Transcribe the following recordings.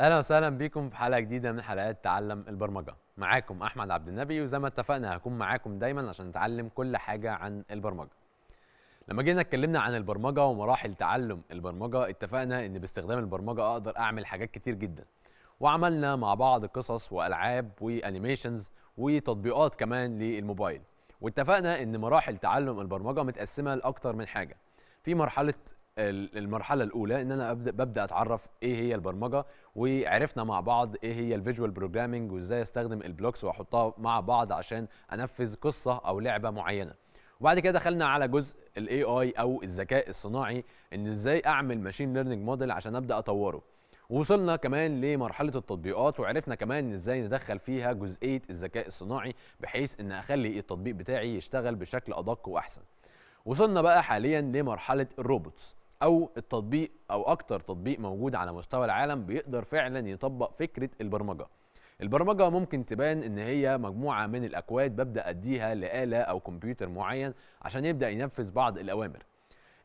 اهلا وسهلا بيكم في حلقه جديده من حلقات تعلم البرمجه معاكم احمد عبد النبي وزي ما اتفقنا هكون معاكم دايما عشان نتعلم كل حاجه عن البرمجه لما جينا اتكلمنا عن البرمجه ومراحل تعلم البرمجه اتفقنا ان باستخدام البرمجه اقدر اعمل حاجات كتير جدا وعملنا مع بعض قصص والعاب وانيميشنز وتطبيقات كمان للموبايل واتفقنا ان مراحل تعلم البرمجه متقسمه لاكتر من حاجه في مرحله المرحله الاولى ان انا ابدا ببدا اتعرف ايه هي البرمجه وعرفنا مع بعض ايه هي الفيجوال بروجرامنج وازاي استخدم البلوكس واحطها مع بعض عشان انفذ قصه او لعبه معينه وبعد كده دخلنا على جزء الاي اي او الذكاء الصناعي ان ازاي اعمل ماشين ليرنينج موديل عشان ابدا اطوره وصلنا كمان لمرحله التطبيقات وعرفنا كمان ازاي ندخل فيها جزئيه الذكاء الصناعي بحيث ان اخلي التطبيق بتاعي يشتغل بشكل ادق واحسن وصلنا بقى حاليا لمرحله الروبوتس او التطبيق او اكتر تطبيق موجود على مستوى العالم بيقدر فعلا يطبق فكره البرمجه البرمجه ممكن تبان ان هي مجموعه من الاكواد ببدا اديها لاله او كمبيوتر معين عشان يبدا ينفذ بعض الاوامر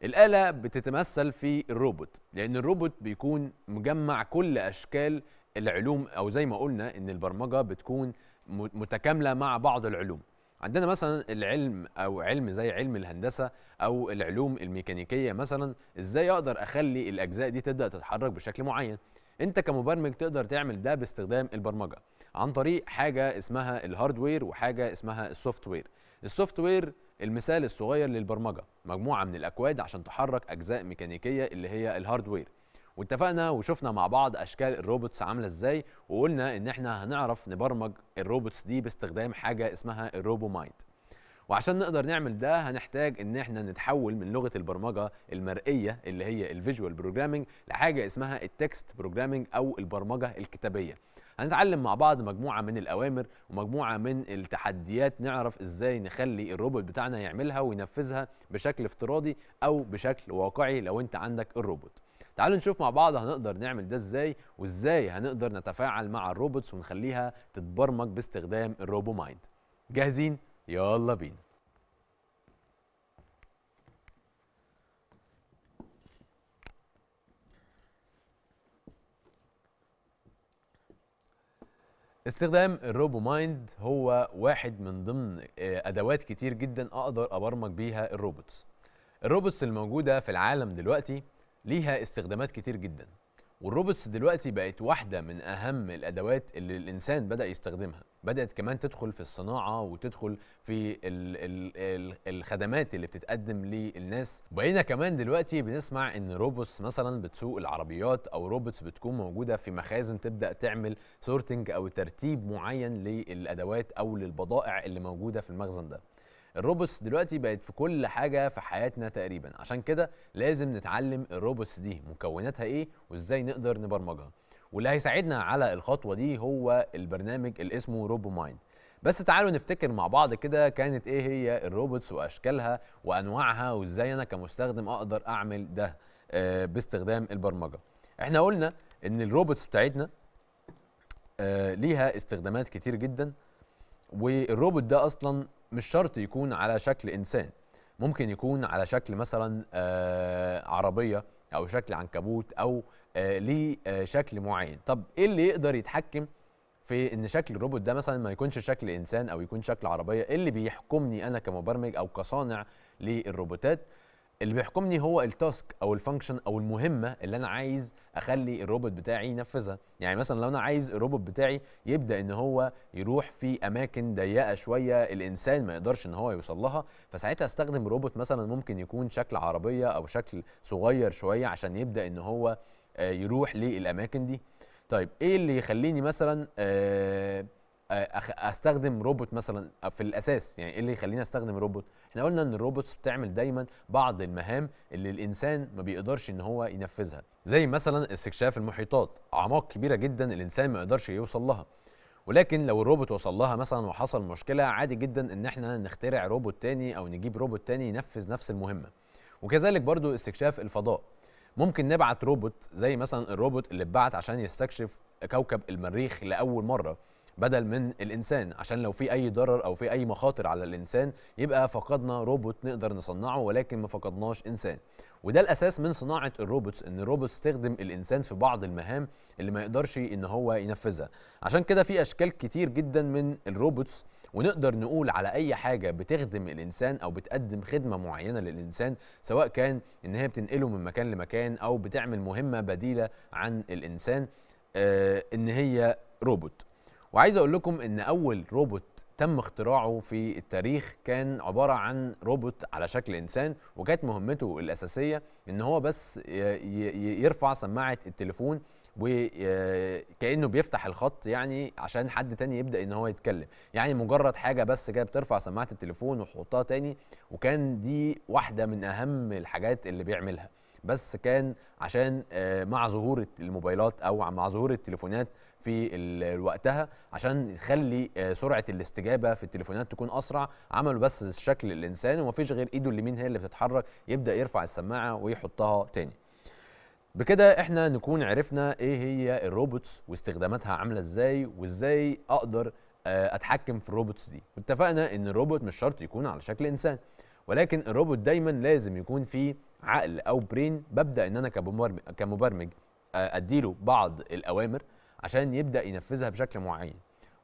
الاله بتتمثل في الروبوت لان الروبوت بيكون مجمع كل اشكال العلوم او زي ما قلنا ان البرمجه بتكون متكامله مع بعض العلوم عندنا مثلا العلم او علم زي علم الهندسه او العلوم الميكانيكيه مثلا ازاي اقدر اخلي الاجزاء دي تبدا تتحرك بشكل معين انت كمبرمج تقدر تعمل ده باستخدام البرمجه عن طريق حاجه اسمها الهاردوير وحاجه اسمها السوفت وير السوفت وير المثال الصغير للبرمجه مجموعه من الاكواد عشان تحرك اجزاء ميكانيكيه اللي هي الهاردوير واتفقنا وشفنا مع بعض اشكال الروبوتس عامله ازاي وقلنا ان احنا هنعرف نبرمج الروبوتس دي باستخدام حاجه اسمها الروبو مايند وعشان نقدر نعمل ده هنحتاج ان احنا نتحول من لغه البرمجه المرئيه اللي هي الفيجوال بروجرامنج لحاجه اسمها التكست بروجرامنج او البرمجه الكتابيه هنتعلم مع بعض مجموعه من الاوامر ومجموعه من التحديات نعرف ازاي نخلي الروبوت بتاعنا يعملها وينفذها بشكل افتراضي او بشكل واقعي لو انت عندك الروبوت تعالوا نشوف مع بعض هنقدر نعمل ده ازاي وازاي هنقدر نتفاعل مع الروبوتس ونخليها تتبرمج باستخدام الروبو مايند جاهزين يلا بينا استخدام الروبو مايند هو واحد من ضمن آه، ادوات كتير جدا اقدر ابرمج بيها الروبوتس الروبوتس الموجوده في العالم دلوقتي ليها استخدامات كتير جدا والروبوتس دلوقتي بقت واحدة من أهم الأدوات اللي الإنسان بدأ يستخدمها بدأت كمان تدخل في الصناعة وتدخل في الـ الـ الـ الخدمات اللي بتتقدم للناس بقينا كمان دلوقتي بنسمع إن روبوتس مثلا بتسوق العربيات أو روبوتس بتكون موجودة في مخازن تبدأ تعمل سورتنج أو ترتيب معين للأدوات أو للبضائع اللي موجودة في المخزن ده الروبوتس دلوقتي بقت في كل حاجه في حياتنا تقريبا عشان كده لازم نتعلم الروبوتس دي مكوناتها ايه وازاي نقدر نبرمجها واللي هيساعدنا على الخطوه دي هو البرنامج اللي اسمه روبو مايند بس تعالوا نفتكر مع بعض كده كانت ايه هي الروبوتس واشكالها وانواعها وازاي انا كمستخدم اقدر اعمل ده آه، باستخدام البرمجه احنا قلنا ان الروبوتس بتاعتنا آه، ليها استخدامات كتير جدا والروبوت ده اصلا مش شرط يكون على شكل انسان ممكن يكون على شكل مثلا آه، عربيه او شكل عنكبوت او آه، ليه آه، شكل معين طب ايه اللي يقدر يتحكم في ان شكل الروبوت ده مثلا ما يكونش شكل انسان او يكون شكل عربيه ايه اللي بيحكمني انا كمبرمج او كصانع للروبوتات اللي بيحكمني هو التاسك او الفانكشن او المهمه اللي انا عايز اخلي الروبوت بتاعي ينفذها يعني مثلا لو انا عايز الروبوت بتاعي يبدا ان هو يروح في اماكن ضيقه شويه الانسان ما يقدرش ان هو يوصل لها فساعتها استخدم روبوت مثلا ممكن يكون شكل عربيه او شكل صغير شويه عشان يبدا ان هو آه، يروح للاماكن دي طيب ايه اللي يخليني مثلا آه، آه، استخدم روبوت مثلا في الاساس يعني ايه اللي يخليني استخدم روبوت احنا قلنا ان الروبوتس بتعمل دايما بعض المهام اللي الانسان ما بيقدرش ان هو ينفذها زي مثلا استكشاف المحيطات اعماق كبيره جدا الانسان ما يقدرش يوصل لها ولكن لو الروبوت وصل لها مثلا وحصل مشكله عادي جدا ان احنا نخترع روبوت تاني او نجيب روبوت تاني ينفذ نفس المهمه وكذلك برضو استكشاف الفضاء ممكن نبعت روبوت زي مثلا الروبوت اللي اتبعت عشان يستكشف كوكب المريخ لاول مره بدل من الانسان عشان لو في اي ضرر او في اي مخاطر على الانسان يبقى فقدنا روبوت نقدر نصنعه ولكن ما فقدناش انسان وده الاساس من صناعه الروبوتس ان الروبوتس تخدم الانسان في بعض المهام اللي ما يقدرش ان هو ينفذها عشان كده في اشكال كتير جدا من الروبوتس ونقدر نقول على اي حاجه بتخدم الانسان او بتقدم خدمه معينه للانسان سواء كان ان هي بتنقله من مكان لمكان او بتعمل مهمه بديله عن الانسان آه ان هي روبوت وعايز اقول لكم ان اول روبوت تم اختراعه في التاريخ كان عبارة عن روبوت على شكل إنسان وكانت مهمته الأساسية إن هو بس يرفع سماعة التليفون وكأنه آه، بيفتح الخط يعني عشان حد تاني يبدأ إن هو يتكلم يعني مجرد حاجة بس كده بترفع سماعة التليفون وحطها تاني وكان دي واحدة من أهم الحاجات اللي بيعملها بس كان عشان آه، مع ظهور الموبايلات أو مع ظهور التليفونات في وقتها عشان يخلي آه، سرعه الاستجابه في التليفونات تكون اسرع عملوا بس الشكل الانسان ومفيش غير ايده اليمين هي اللي بتتحرك يبدا يرفع السماعه ويحطها تاني بكده احنا نكون عرفنا ايه هي الروبوتس واستخداماتها عامله ازاي وازاي اقدر آه، اتحكم في الروبوتس دي واتفقنا ان الروبوت مش شرط يكون على شكل انسان ولكن الروبوت دايما لازم يكون فيه عقل او برين ببدا ان انا كمبرمج كمبرمج آه، اديله بعض الاوامر عشان يبدا ينفذها بشكل معين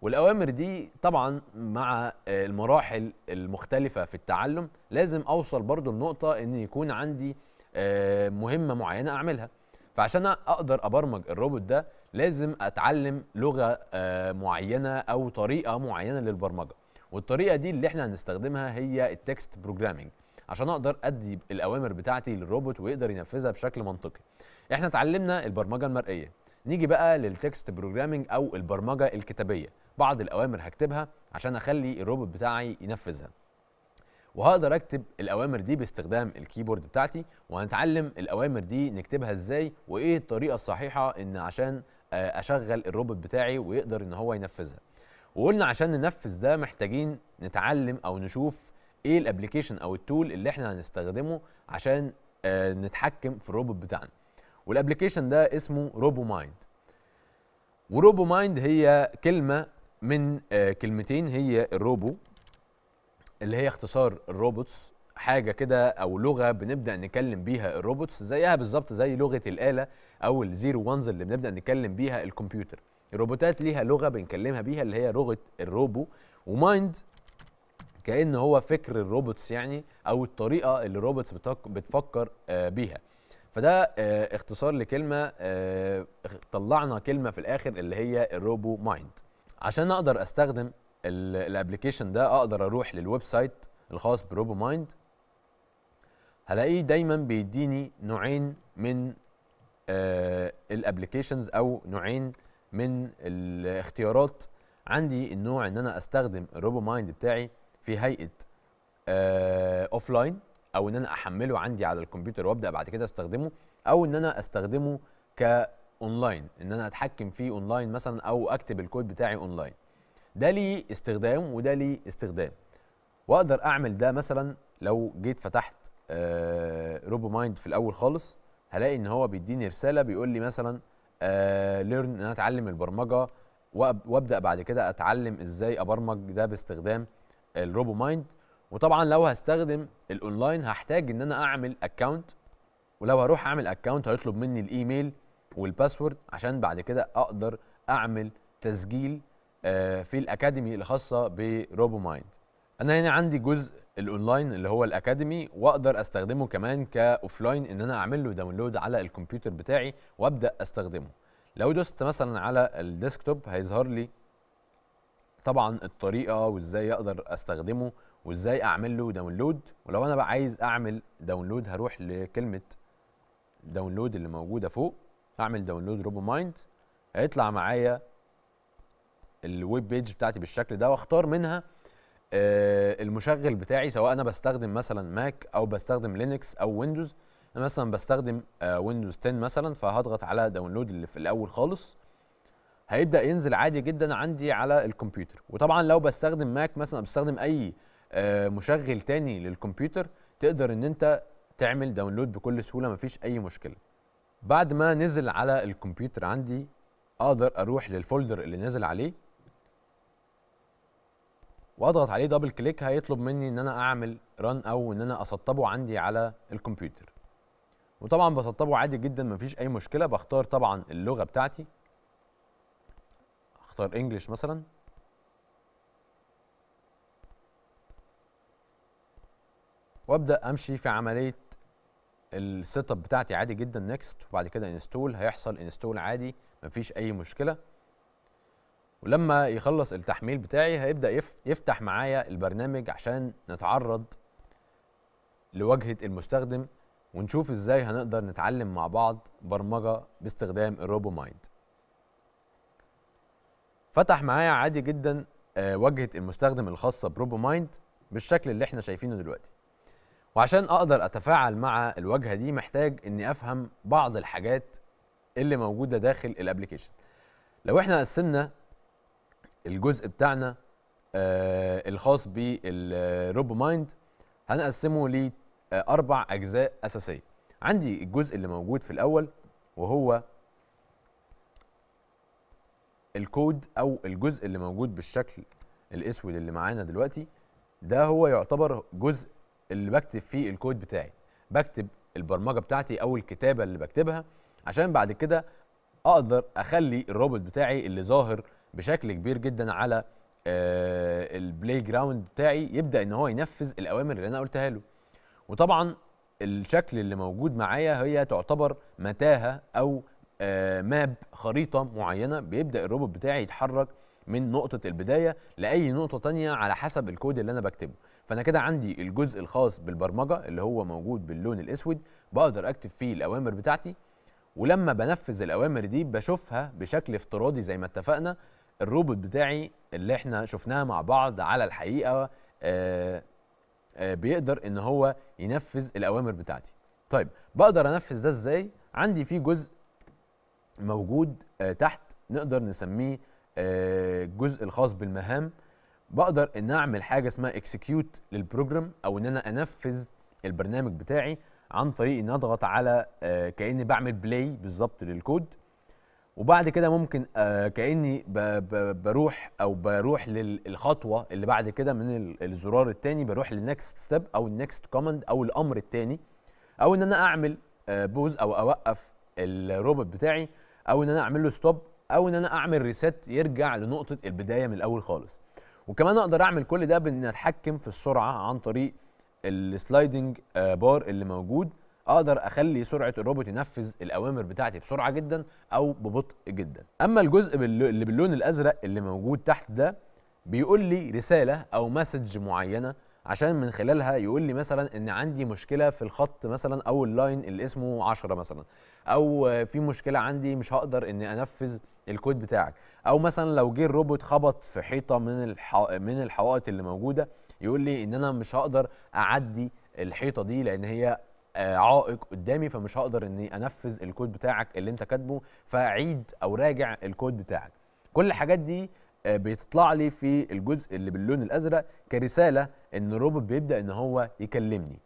والاوامر دي طبعا مع المراحل المختلفه في التعلم لازم اوصل برضو النقطه ان يكون عندي آه، مهمه معينه اعملها فعشان اقدر ابرمج الروبوت ده لازم اتعلم لغه آه، معينه او طريقه معينه للبرمجه والطريقه دي اللي احنا هنستخدمها هي التكست بروجرامنج عشان اقدر ادي الاوامر بتاعتي للروبوت ويقدر ينفذها بشكل منطقي احنا اتعلمنا البرمجه المرئيه نيجي بقى للتكست بروجرامنج او البرمجه الكتابيه بعض الاوامر هكتبها عشان اخلي الروبوت بتاعي ينفذها وهقدر اكتب الاوامر دي باستخدام الكيبورد بتاعتي وهنتعلم الاوامر دي نكتبها ازاي وايه الطريقه الصحيحه ان عشان آه، اشغل الروبوت بتاعي ويقدر ان هو ينفذها وقلنا عشان ننفذ ده محتاجين نتعلم او نشوف ايه الابلكيشن او التول اللي احنا هنستخدمه عشان آه، نتحكم في الروبوت بتاعنا والابلكيشن ده اسمه روبو مايند وروبو مايند هي كلمه من آه، كلمتين هي الروبو اللي هي اختصار الروبوتس حاجه كده او لغه بنبدا نكلم بيها الروبوتس زيها بالظبط زي لغه الاله او الزيرو وانز اللي بنبدا نكلم بيها الكمبيوتر الروبوتات ليها لغه بنكلمها بيها اللي هي لغه الروبو ومايند كان هو فكر الروبوتس يعني او الطريقه اللي الروبوتس بتفكر آه، بيها فده آه، اختصار لكلمه آه، طلعنا كلمه في الاخر اللي هي الروبو مايند عشان اقدر استخدم الابلكيشن ده اقدر اروح للويب سايت الخاص بروبو مايند هلاقيه دايما بيديني نوعين من آه، الابلكيشنز او نوعين من الاختيارات عندي النوع ان انا استخدم الروبو مايند بتاعي في هيئه اوف لاين او ان انا احمله عندي على الكمبيوتر وابدا بعد كده استخدمه او ان انا استخدمه كاونلاين ان انا اتحكم فيه اونلاين مثلا او اكتب الكود بتاعي اونلاين ده ليه استخدام وده ليه استخدام واقدر اعمل ده مثلا لو جيت فتحت روبو آه، مايند في الاول خالص هلاقي ان هو بيديني رساله بيقول لي مثلا ليرن آه، ان انا اتعلم البرمجه وابدا بعد كده اتعلم ازاي ابرمج ده باستخدام الروبو مايند وطبعا لو هستخدم الاونلاين هحتاج ان انا اعمل اكونت ولو هروح اعمل اكونت هيطلب مني الايميل والباسورد عشان بعد كده اقدر اعمل تسجيل آه، في الاكاديمي الخاصه بروبو مايند انا هنا عندي جزء الاونلاين اللي هو الاكاديمي واقدر استخدمه كمان كاوفلاين ان انا اعمل له داونلود على الكمبيوتر بتاعي وابدا استخدمه لو دوست مثلا على الديسكتوب هيظهر لي طبعا الطريقه وازاي اقدر استخدمه وازاي اعمل له داونلود ولو انا بقى عايز اعمل داونلود هروح لكلمه داونلود اللي موجوده فوق اعمل داونلود روبو مايند هيطلع معايا الويب بيج بتاعتي بالشكل ده واختار منها آه، المشغل بتاعي سواء انا بستخدم مثلا ماك او بستخدم لينكس او ويندوز انا مثلا بستخدم آه، ويندوز 10 مثلا فهضغط على داونلود اللي في الاول خالص هيبدا ينزل عادي جدا عندي على الكمبيوتر وطبعا لو بستخدم ماك مثلا بستخدم اي آه، مشغل تاني للكمبيوتر تقدر ان انت تعمل داونلود بكل سهوله مفيش اي مشكله بعد ما نزل على الكمبيوتر عندي اقدر اروح للفولدر اللي نزل عليه واضغط عليه دبل كليك هيطلب مني ان انا اعمل ران او ان انا اسطبه عندي على الكمبيوتر وطبعا بسطبه عادي جدا مفيش اي مشكله بختار طبعا اللغه بتاعتي اختار انجلش مثلا وابدا امشي في عمليه السيت اب بتاعتي عادي جدا نيكست وبعد كده انستول هيحصل انستول عادي مفيش اي مشكله ولما يخلص التحميل بتاعي هيبدا يفتح معايا البرنامج عشان نتعرض لواجهه المستخدم ونشوف ازاي هنقدر نتعلم مع بعض برمجه باستخدام الروبو مايند فتح معايا عادي جدا آه، واجهه المستخدم الخاصه بروبو مايند بالشكل اللي احنا شايفينه دلوقتي وعشان اقدر اتفاعل مع الواجهه دي محتاج اني افهم بعض الحاجات اللي موجوده داخل الابلكيشن لو احنا قسمنا الجزء بتاعنا آه الخاص بالروب مايند هنقسمه لاربع آه اجزاء اساسيه عندي الجزء اللي موجود في الاول وهو الكود او الجزء اللي موجود بالشكل الاسود اللي معانا دلوقتي ده هو يعتبر جزء اللي بكتب فيه الكود بتاعي بكتب البرمجه بتاعتي او الكتابه اللي بكتبها عشان بعد كده اقدر اخلي الروبوت بتاعي اللي ظاهر بشكل كبير جدا على آه، البلاي جراوند بتاعي يبدا ان هو ينفذ الاوامر اللي انا قلتها له وطبعا الشكل اللي موجود معايا هي تعتبر متاهه او آه، ماب خريطه معينه بيبدا الروبوت بتاعي يتحرك من نقطه البدايه لاي نقطه تانية على حسب الكود اللي انا بكتبه فانا كده عندي الجزء الخاص بالبرمجه اللي هو موجود باللون الاسود بقدر اكتب فيه الاوامر بتاعتي ولما بنفذ الاوامر دي بشوفها بشكل افتراضي زي ما اتفقنا الروبوت بتاعي اللي احنا شفناه مع بعض على الحقيقه آآ آه، آآ آه، بيقدر ان هو ينفذ الاوامر بتاعتي طيب بقدر انفذ ده ازاي عندي فيه جزء موجود آه، تحت نقدر نسميه الجزء الخاص بالمهام بقدر ان اعمل حاجه اسمها اكسكيوت للبروجرام او ان انا انفذ البرنامج بتاعي عن طريق ان اضغط على آه، كاني بعمل بلاي بالظبط للكود وبعد كده ممكن آه، كاني بروح او بروح للخطوه اللي بعد كده من الزرار الثاني بروح للنكست ستيب او النكست كوماند او الامر الثاني او ان انا اعمل بوز آه، او اوقف الروبوت بتاعي او ان انا اعمل له ستوب او ان انا اعمل ريست يرجع لنقطه البدايه من الاول خالص وكمان اقدر اعمل كل ده بان اتحكم في السرعه عن طريق السلايدنج آه، بار اللي موجود اقدر اخلي سرعه الروبوت ينفذ الاوامر بتاعتي بسرعه جدا او ببطء جدا اما الجزء اللي باللون الازرق اللي موجود تحت ده بيقول لي رساله او مسج معينه عشان من خلالها يقول لي مثلا ان عندي مشكله في الخط مثلا او اللاين اللي اسمه 10 مثلا او في مشكله عندي مش هقدر اني انفذ الكود بتاعك او مثلا لو جه الروبوت خبط في حيطه من الح... من الحوائط اللي موجوده يقول لي ان انا مش هقدر اعدي الحيطه دي لان هي آه، عائق قدامي فمش هقدر اني انفذ الكود بتاعك اللي انت كاتبه فعيد او راجع الكود بتاعك كل الحاجات دي آه، بتطلع لي في الجزء اللي باللون الازرق كرساله ان الروبوت بيبدا ان هو يكلمني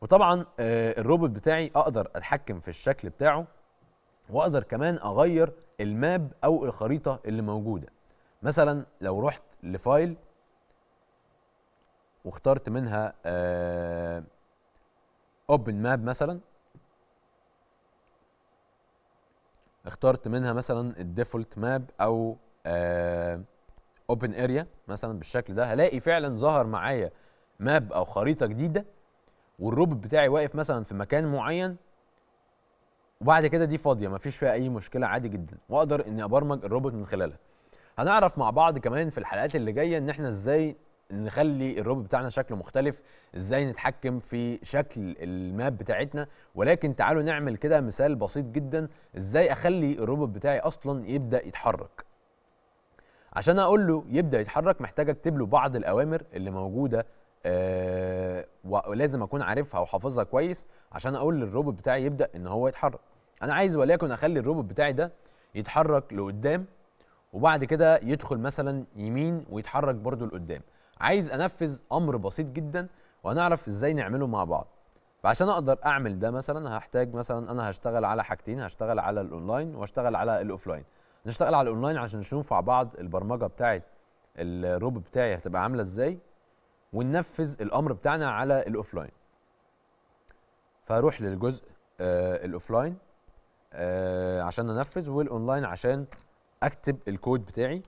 وطبعا آه، الروبوت بتاعي اقدر اتحكم في الشكل بتاعه واقدر كمان اغير الماب او الخريطه اللي موجوده مثلا لو رحت لفايل واخترت منها اوبن آه، ماب مثلا اخترت منها مثلا الديفولت ماب او اوبن آه، اريا مثلا بالشكل ده هلاقي فعلا ظهر معايا ماب او خريطه جديده والروبوت بتاعي واقف مثلا في مكان معين وبعد كده دي فاضيه مفيش فيها اي مشكله عادي جدا واقدر اني ابرمج الروبوت من خلالها هنعرف مع بعض كمان في الحلقات اللي جايه ان احنا ازاي نخلي الروبوت بتاعنا شكله مختلف ازاي نتحكم في شكل الماب بتاعتنا ولكن تعالوا نعمل كده مثال بسيط جدا ازاي اخلي الروبوت بتاعي اصلا يبدا يتحرك عشان اقول له يبدا يتحرك محتاج اكتب له بعض الاوامر اللي موجوده آه ولازم اكون عارفها وحافظها كويس عشان اقول للروبوت بتاعي يبدا ان هو يتحرك انا عايز وليكن اخلي الروبوت بتاعي ده يتحرك لقدام وبعد كده يدخل مثلا يمين ويتحرك برده لقدام عايز انفذ امر بسيط جدا وهنعرف ازاي نعمله مع بعض فعشان اقدر اعمل ده مثلا هحتاج مثلا انا هشتغل على حاجتين هشتغل على الاونلاين واشتغل على الاوفلاين نشتغل على الاونلاين عشان نشوف مع بعض البرمجه بتاعه الروبوت بتاعي هتبقى عامله ازاي وننفذ الامر بتاعنا على الاوفلاين فاروح للجزء آه الاوفلاين آه عشان انفذ والاونلاين عشان اكتب الكود بتاعي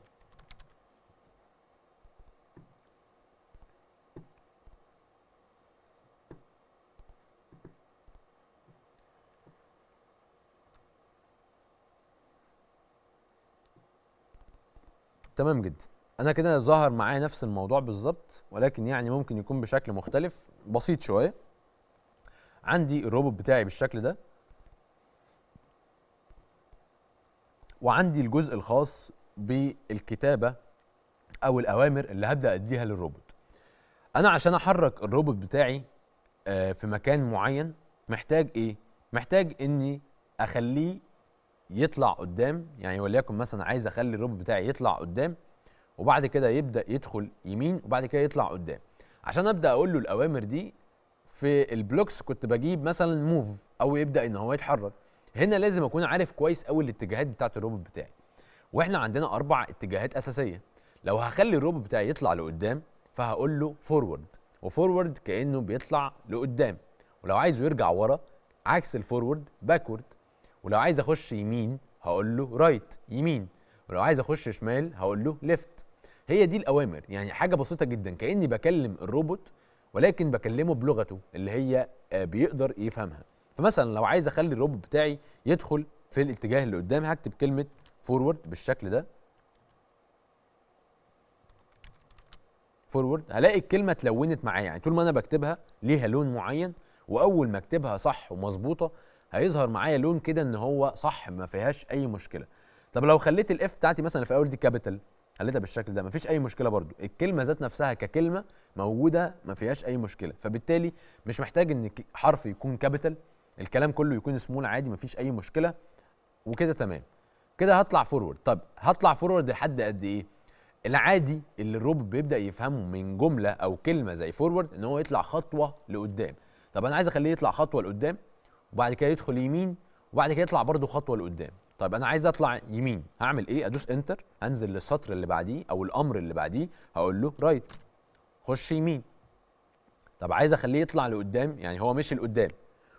تمام جدا انا كده ظهر معايا نفس الموضوع بالظبط ولكن يعني ممكن يكون بشكل مختلف بسيط شويه عندي الروبوت بتاعي بالشكل ده وعندي الجزء الخاص بالكتابه او الاوامر اللي هبدا اديها للروبوت انا عشان احرك الروبوت بتاعي آه، في مكان معين محتاج ايه محتاج اني اخليه يطلع قدام يعني وليكن مثلا عايز اخلي الروبوت بتاعي يطلع قدام وبعد كده يبدا يدخل يمين وبعد كده يطلع قدام عشان ابدا اقول له الاوامر دي في البلوكس كنت بجيب مثلا موف او يبدا ان هو يتحرك هنا لازم اكون عارف كويس قوي الاتجاهات بتاعه الروبوت بتاعي واحنا عندنا اربع اتجاهات اساسيه لو هخلي الروبوت بتاعي يطلع لقدام فهقول له فورورد وفورورد كانه بيطلع لقدام ولو عايزه يرجع ورا عكس الفورورد باكورد ولو عايز اخش يمين هقول له رايت يمين ولو عايز اخش شمال هقول له ليفت هي دي الاوامر يعني حاجه بسيطه جدا كاني بكلم الروبوت ولكن بكلمه بلغته اللي هي آه، بيقدر يفهمها فمثلا لو عايز اخلي الروب بتاعي يدخل في الاتجاه اللي قدامي هكتب كلمه فورورد بالشكل ده فورورد هلاقي الكلمه اتلونت معايا يعني طول ما انا بكتبها ليها لون معين واول ما اكتبها صح ومظبوطه هيظهر معايا لون كده ان هو صح ما فيهاش اي مشكله طب لو خليت الاف بتاعتي مثلا في الاول دي كابيتال خليتها بالشكل ده مفيش اي مشكله برضو الكلمه ذات نفسها ككلمه موجوده ما فيهاش اي مشكله فبالتالي مش محتاج ان حرف يكون كابيتال الكلام كله يكون سمول عادي مفيش اي مشكله وكده تمام كده هطلع فورورد طب هطلع فورورد لحد قد ايه العادي اللي الروب بيبدا يفهمه من جمله او كلمه زي فورورد ان هو يطلع خطوه لقدام طب انا عايز اخليه يطلع خطوه لقدام وبعد كده يدخل يمين وبعد كده يطلع برده خطوه لقدام طيب انا عايز اطلع يمين هعمل ايه ادوس انتر انزل للسطر اللي بعديه او الامر اللي بعديه هقول له رايت خش يمين طب عايز اخليه يطلع لقدام يعني هو مشي لقدام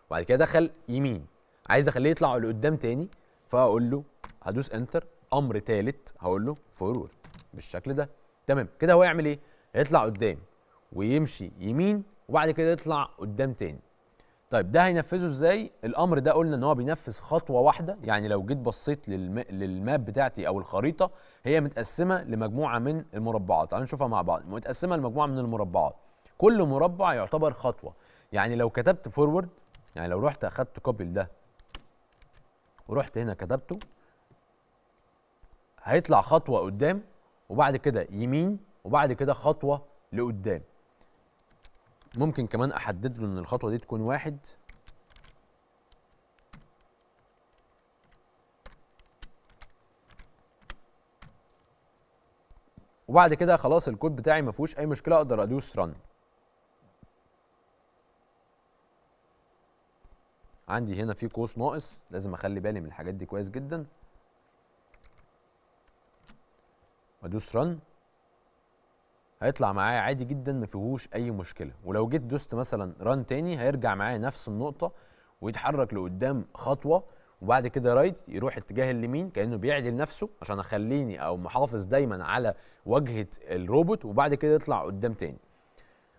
وبعد كده دخل يمين عايز اخليه يطلع لقدام تاني فاقول له هدوس انتر امر ثالث هقول له فورورد بالشكل ده تمام كده هو يعمل ايه هيطلع قدام ويمشي يمين وبعد كده يطلع قدام تاني طيب ده هينفذه ازاي الامر ده قلنا ان هو بينفذ خطوه واحده يعني لو جيت بصيت للم... للماب بتاعتي او الخريطه هي متقسمه لمجموعه من المربعات هنشوفها مع بعض متقسمه لمجموعه من المربعات كل مربع يعتبر خطوه يعني لو كتبت فورورد يعني لو رحت اخدت كوبي لده ورحت هنا كتبته هيطلع خطوه قدام وبعد كده يمين وبعد كده خطوه لقدام ممكن كمان احدد له ان الخطوه دي تكون واحد وبعد كده خلاص الكود بتاعي ما فيهوش اي مشكله اقدر ادوس رن عندي هنا في قوس ناقص لازم اخلي بالي من الحاجات دي كويس جدا وادوس رن هيطلع معايا عادي جدا ما فيهوش اي مشكله ولو جيت دوست مثلا رن تاني هيرجع معايا نفس النقطه ويتحرك لقدام خطوه وبعد كده رايت يروح اتجاه اليمين كانه بيعدل نفسه عشان اخليني او محافظ دايما على واجهه الروبوت وبعد كده يطلع قدام تاني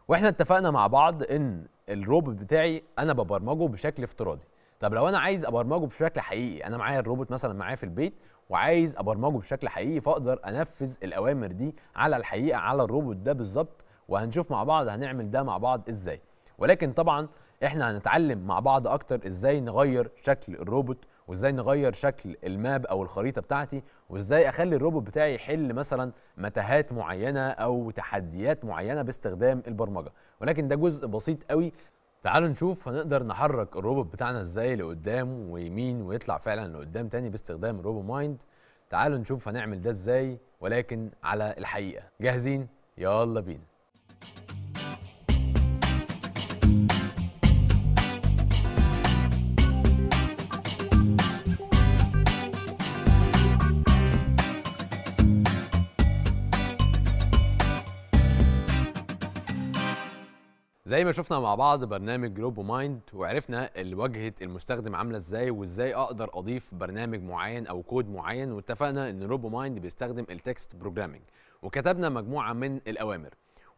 واحنا اتفقنا مع بعض ان الروبوت بتاعي انا ببرمجه بشكل افتراضي طب لو انا عايز ابرمجه بشكل حقيقي انا معايا الروبوت مثلا معايا في البيت وعايز ابرمجه بشكل حقيقي فاقدر انفذ الاوامر دي على الحقيقه على الروبوت ده بالظبط وهنشوف مع بعض هنعمل ده مع بعض ازاي ولكن طبعا احنا هنتعلم مع بعض اكتر ازاي نغير شكل الروبوت وازاي نغير شكل الماب او الخريطه بتاعتي وازاي اخلي الروبوت بتاعي يحل مثلا متاهات معينه او تحديات معينه باستخدام البرمجه ولكن ده جزء بسيط قوي تعالوا نشوف هنقدر نحرك الروبوت بتاعنا ازاي لقدام ويمين ويطلع فعلا لقدام تاني باستخدام روبو مايند تعالوا نشوف هنعمل ده ازاي ولكن على الحقيقه جاهزين يلا بينا زي ما شفنا مع بعض برنامج جلوبو مايند وعرفنا واجهه المستخدم عامله ازاي وازاي اقدر اضيف برنامج معين او كود معين واتفقنا ان روبو مايند بيستخدم التكست بروجرامينج وكتبنا مجموعه من الاوامر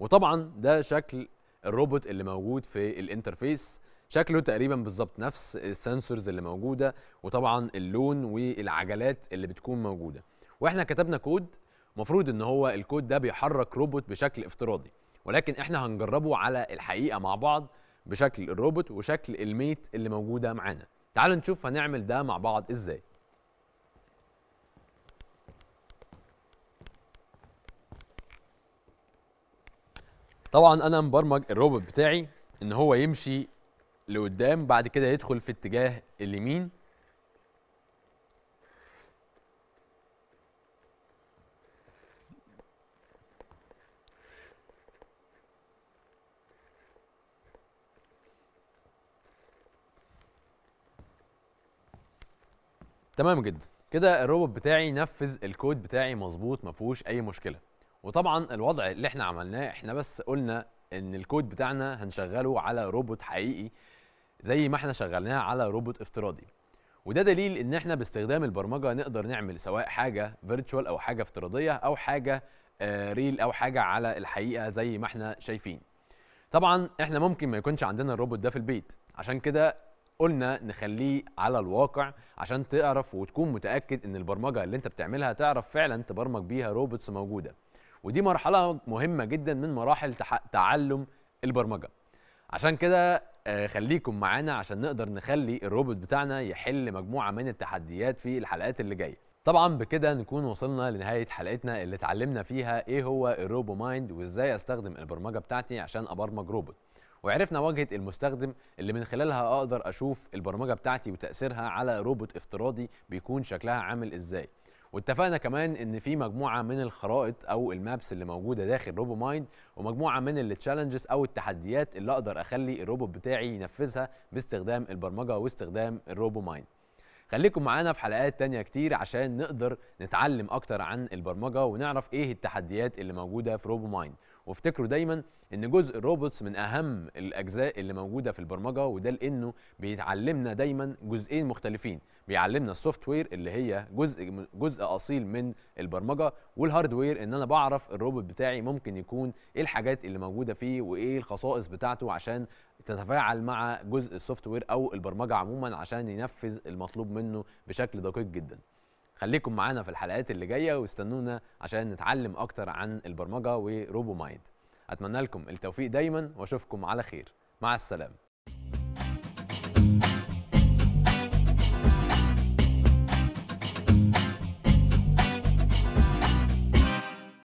وطبعا ده شكل الروبوت اللي موجود في الانترفيس شكله تقريبا بالظبط نفس السنسورز اللي موجوده وطبعا اللون والعجلات اللي بتكون موجوده واحنا كتبنا كود مفروض ان هو الكود ده بيحرك روبوت بشكل افتراضي ولكن احنا هنجربه على الحقيقه مع بعض بشكل الروبوت وشكل الميت اللي موجوده معانا تعالوا نشوف هنعمل ده مع بعض ازاي طبعا انا مبرمج الروبوت بتاعي ان هو يمشي لقدام بعد كده يدخل في اتجاه اليمين تمام جدا كده الروبوت بتاعي نفذ الكود بتاعي مظبوط ما فيهوش اي مشكله وطبعا الوضع اللي احنا عملناه احنا بس قلنا ان الكود بتاعنا هنشغله على روبوت حقيقي زي ما احنا شغلناه على روبوت افتراضي وده دليل ان احنا باستخدام البرمجه نقدر نعمل سواء حاجه فيرتشوال او حاجه افتراضيه او حاجه ريل آه، او حاجه على الحقيقه زي ما احنا شايفين طبعا احنا ممكن ما يكونش عندنا الروبوت ده في البيت عشان كده قلنا نخليه على الواقع عشان تعرف وتكون متاكد ان البرمجه اللي انت بتعملها تعرف فعلا تبرمج بيها روبوتس موجوده ودي مرحله مهمه جدا من مراحل تعلم البرمجه عشان كده آه، خليكم معانا عشان نقدر نخلي الروبوت بتاعنا يحل مجموعه من التحديات في الحلقات اللي جايه طبعا بكده نكون وصلنا لنهايه حلقتنا اللي اتعلمنا فيها ايه هو الروبو مايند وازاي استخدم البرمجه بتاعتي عشان ابرمج روبوت وعرفنا واجهه المستخدم اللي من خلالها اقدر اشوف البرمجه بتاعتي وتاثيرها على روبوت افتراضي بيكون شكلها عامل ازاي واتفقنا كمان ان في مجموعه من الخرائط او المابس اللي موجوده داخل روبو مايند ومجموعه من التشالنجز او التحديات اللي اقدر اخلي الروبوت بتاعي ينفذها باستخدام البرمجه واستخدام الروبو مايند خليكم معانا في حلقات تانية كتير عشان نقدر نتعلم أكتر عن البرمجة ونعرف إيه التحديات اللي موجودة في روبو مايند وافتكروا دايما ان جزء الروبوتس من اهم الاجزاء اللي موجوده في البرمجه وده لانه بيتعلمنا دايما جزئين مختلفين بيعلمنا السوفت وير اللي هي جزء جزء اصيل من البرمجه والهاردوير ان انا بعرف الروبوت بتاعي ممكن يكون ايه الحاجات اللي موجوده فيه وايه الخصائص بتاعته عشان تتفاعل مع جزء السوفت وير او البرمجه عموما عشان ينفذ المطلوب منه بشكل دقيق جدا خليكم معانا في الحلقات اللي جايه واستنونا عشان نتعلم اكتر عن البرمجه وروبو مايند اتمنى لكم التوفيق دايما واشوفكم على خير مع السلامه